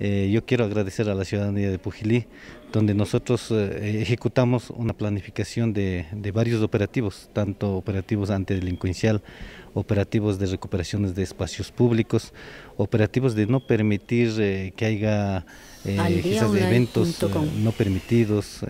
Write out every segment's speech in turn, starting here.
Eh, yo quiero agradecer a la ciudadanía de Pujilí, donde nosotros eh, ejecutamos una planificación de, varios operativos, tanto operativos antidelincuencial, operativos de recuperaciones de espacios públicos, operativos de no permitir eh, que haya de eventos no permitidos,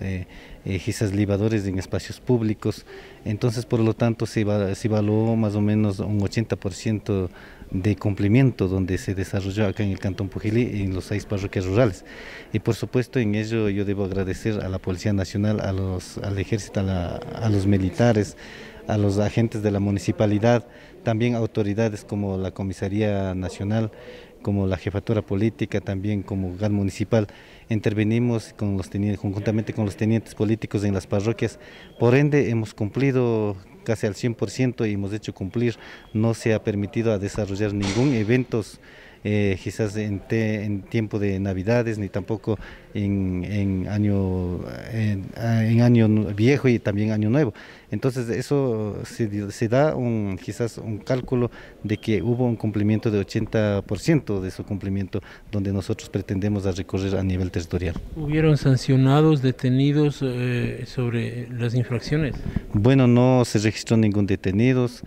quizás libadores en espacios públicos. Entonces, por lo tanto, se, evaluó más o menos un 80% de cumplimiento donde se desarrolló acá en el Cantón Pujilí, en los seis parroquias rurales. Y por supuesto en ello yo debo agradecer a la Policía Nacional, a los, al ejército, a, los militares, a los agentes de la municipalidad, también autoridades como la Comisaría Nacional, como la Jefatura Política, también como GAN Municipal. Intervenimos con los conjuntamente con los tenientes políticos en las parroquias, por ende hemos cumplido casi al 100% y hemos hecho cumplir. No se ha permitido a desarrollar ningún eventos eh, quizás en, tiempo de Navidades, ni tampoco en, año, en, año viejo y también año nuevo. Entonces eso se, se, da un, quizás un cálculo de que hubo un cumplimiento de 80% de su cumplimiento donde nosotros pretendemos a recorrer a nivel territorial. ¿Hubieron sancionados, detenidos eh, sobre las infracciones? Bueno, no se registró ningún detenidos.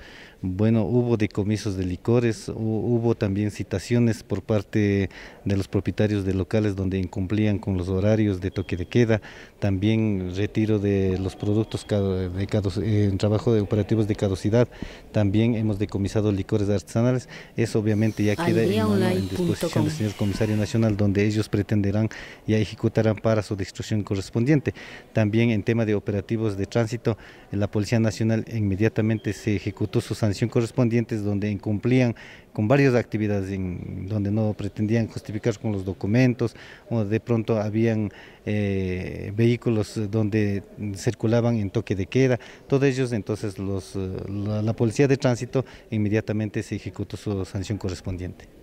Bueno, hubo decomisos de licores, hubo también citaciones por parte de los propietarios de locales donde incumplían con los horarios de toque de queda, también retiro de los productos eh, en trabajo de operativos de caducidad, también hemos decomisado licores artesanales, eso obviamente ya queda en, disposición del señor comisario nacional donde ellos pretenderán y ejecutarán para su destrucción correspondiente. También en tema de operativos de tránsito, la Policía Nacional inmediatamente se ejecutó sus sanción correspondientes donde incumplían con varias actividades en, donde no pretendían justificar con los documentos o de pronto habían eh, vehículos donde circulaban en toque de queda. Todos ellos entonces los, eh, la policía de tránsito inmediatamente se ejecutó su sanción correspondiente.